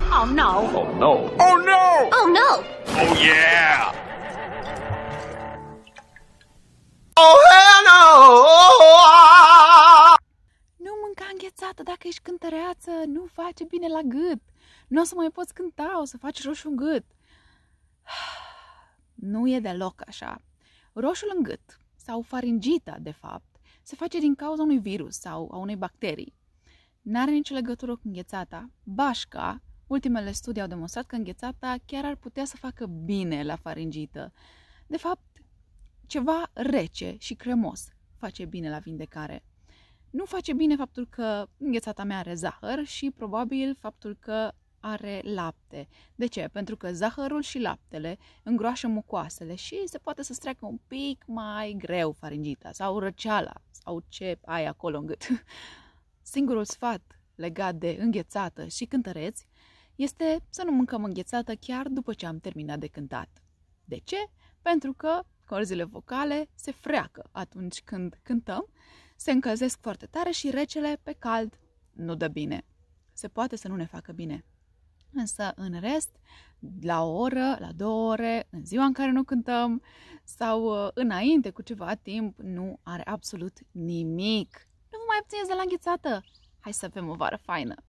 Oh no! Oh no! Oh no! Oh no! Oh yeah! Oh hell no! Nu mânca înghețată dacă ești cântăreață, nu face bine la gât. Nu o să mai poți cânta, o să faci roșu în gât. Nu e deloc așa. Roșul în gât, sau faringita, de fapt, se face din cauza unui virus sau a unei bacterii. N-are nicio legătură cu înghețata. Bașca, Ultimele studii au demonstrat că înghețata chiar ar putea să facă bine la faringită. De fapt, ceva rece și cremos face bine la vindecare. Nu face bine faptul că înghețata mea are zahăr și probabil faptul că are lapte. De ce? Pentru că zahărul și laptele îngroașă mucoasele și se poate să streacă un pic mai greu faringita sau răceala sau ce ai acolo în gât. Singurul sfat legat de înghețată și cântăreți este să nu mâncăm înghețată chiar după ce am terminat de cântat. De ce? Pentru că corzile vocale se freacă atunci când cântăm, se încălzesc foarte tare și recele pe cald nu dă bine. Se poate să nu ne facă bine. Însă, în rest, la o oră, la două ore, în ziua în care nu cântăm sau uh, înainte cu ceva timp, nu are absolut nimic. Nu vă mai obțineți de la înghețată! Hai să avem o vară faină!